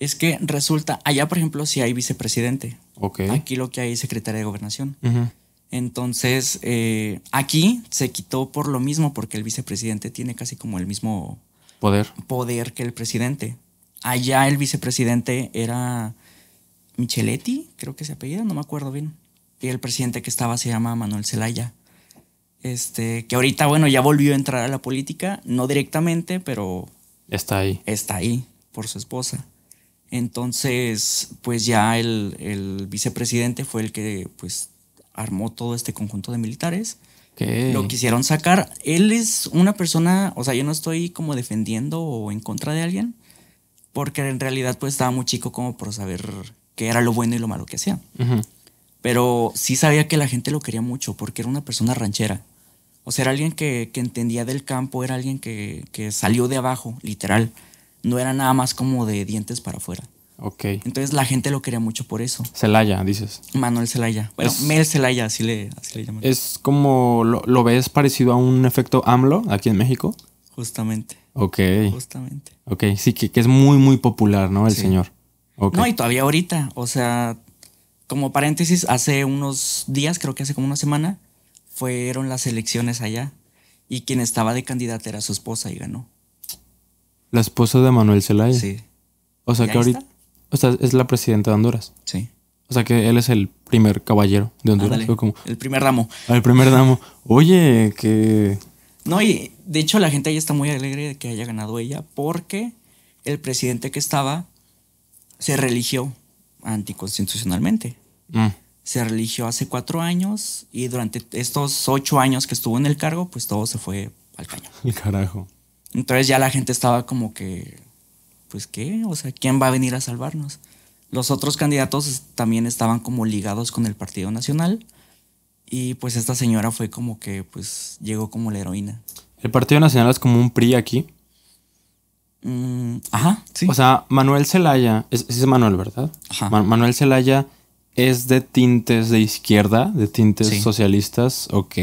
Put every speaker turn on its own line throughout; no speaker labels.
es que resulta, allá por ejemplo, si hay vicepresidente. Aquí lo que hay es secretaria de gobernación. Entonces, eh, aquí se quitó por lo mismo, porque el vicepresidente tiene casi como el mismo poder, poder que el presidente. Allá el vicepresidente era Micheletti, creo que se apellida, no me acuerdo bien. Y el presidente que estaba se llama Manuel Zelaya. Este, que ahorita, bueno, ya volvió a entrar a la política, no directamente, pero. Está ahí. Está ahí, por su esposa. Entonces, pues ya el, vicepresidente fue el que pues armó todo este conjunto de militares. Lo quisieron sacar. Él es una persona, o sea, yo no estoy como defendiendo o en contra de alguien, porque en realidad pues estaba muy chico como por saber qué era lo bueno y lo malo que hacía. Pero sí sabía que la gente lo quería mucho porque era una persona ranchera. O sea, era alguien que, entendía del campo, era alguien que, que, salió de abajo, literal no era nada más como de dientes para afuera. Ok. Entonces la gente lo quería mucho por eso.
Celaya, dices.
Manuel Celaya. Bueno, Mel Celaya, así le, así
Es como, lo, ves parecido a un efecto AMLO aquí en México?
Justamente.
Ok. Justamente. Ok, sí, que, que es muy, muy popular, ¿no? El señor. Okay. No, y
todavía ahorita, o sea, como paréntesis, hace unos días, creo que hace como una semana, fueron las elecciones allá y quien estaba de candidata era su esposa y ganó.
La esposa de Manuel Zelaya. Sí. O sea que ahorita. O sea, es la presidenta de Honduras. Sí. O sea que él es el primer caballero de Honduras. como, el primer ramo ah, El primer ramo. Oye, que.
No, y de hecho la gente ahí está muy alegre de que haya ganado ella porque el presidente que estaba se religió anticonstitucionalmente. Mm. Se religió hace cuatro años y durante estos ocho años que estuvo en el cargo, pues todo se fue al caño.
El carajo.
Entonces ya la gente estaba como que, pues qué, o sea, ¿quién va a venir a salvarnos? Los otros candidatos también estaban como ligados con el Partido Nacional y pues esta señora fue como que, pues llegó como la heroína.
¿El Partido Nacional es como un PRI aquí?
Mm, ajá, sí. O sea,
Manuel Zelaya, ese es Manuel, ¿verdad? Ajá. Manuel Zelaya es de tintes de izquierda, de tintes socialistas, ok.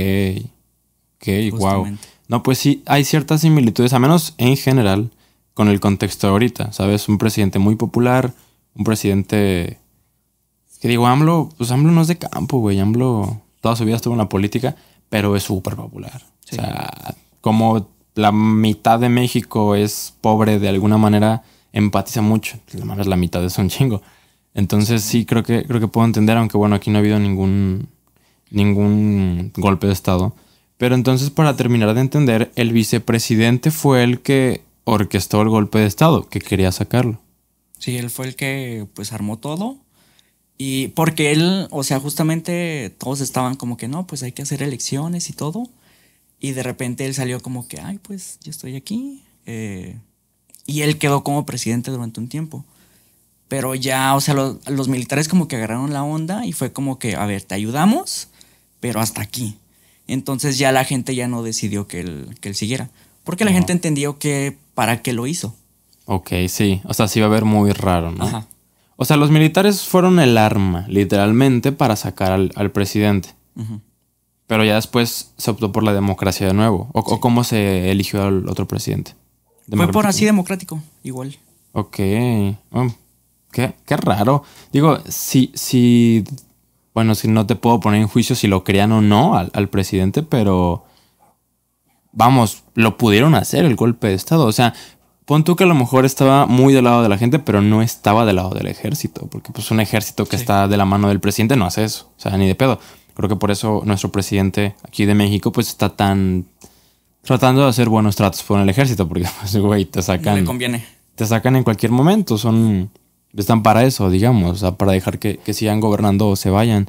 Ok, wow. No, pues sí, hay ciertas similitudes, a menos en general, con el contexto de ahorita, ¿sabes? Un presidente muy popular, un presidente... Que digo, AMLO, pues AMLO no es de campo, güey. AMLO toda su vida estuvo en la política, pero es súper popular. O sea, como la mitad de México es pobre de alguna manera, empatiza mucho. La mitad es un chingo. Entonces sí, creo que, creo que puedo entender, aunque bueno, aquí no ha habido ningún, ningún golpe de Estado. Pero entonces, para terminar de entender, el vicepresidente fue el que orquestó el golpe de Estado, que quería sacarlo.
Sí, él fue el que pues armó todo. Y porque él, o sea, justamente todos estaban como que no, pues hay que hacer elecciones y todo. Y de repente él salió como que, ay, pues yo estoy aquí. Eh, y él quedó como presidente durante un tiempo. Pero ya, o sea, los militares como que agarraron la onda y fue como que, a ver, te ayudamos, pero hasta aquí. Entonces ya la gente ya no decidió que él, siguiera. Porque la gente entendió que para qué lo hizo.
Ok, sí. O sea, sí va a ver muy raro, ¿no? Ajá. O sea, los militares fueron el arma, literalmente, para sacar al, presidente. Pero ya después se optó por la democracia de nuevo. ¿O, cómo se eligió al otro presidente? Fue por así
democrático, igual.
Ok. qué, raro. Digo, sí si bueno, si no te puedo poner en juicio si lo creían o no al, presidente, pero vamos, lo pudieron hacer el golpe de Estado. O sea, pon tú que a lo mejor estaba muy del lado de la gente, pero no estaba del lado del ejército, porque pues un ejército que está de la mano del presidente no hace eso, o sea, ni de pedo. Creo que por eso nuestro presidente aquí de México pues está tan tratando de hacer buenos tratos con el ejército, porque pues, güey, te sacan... conviene. Te sacan en cualquier momento, son... Están para eso, digamos, para dejar que sigan gobernando o se vayan.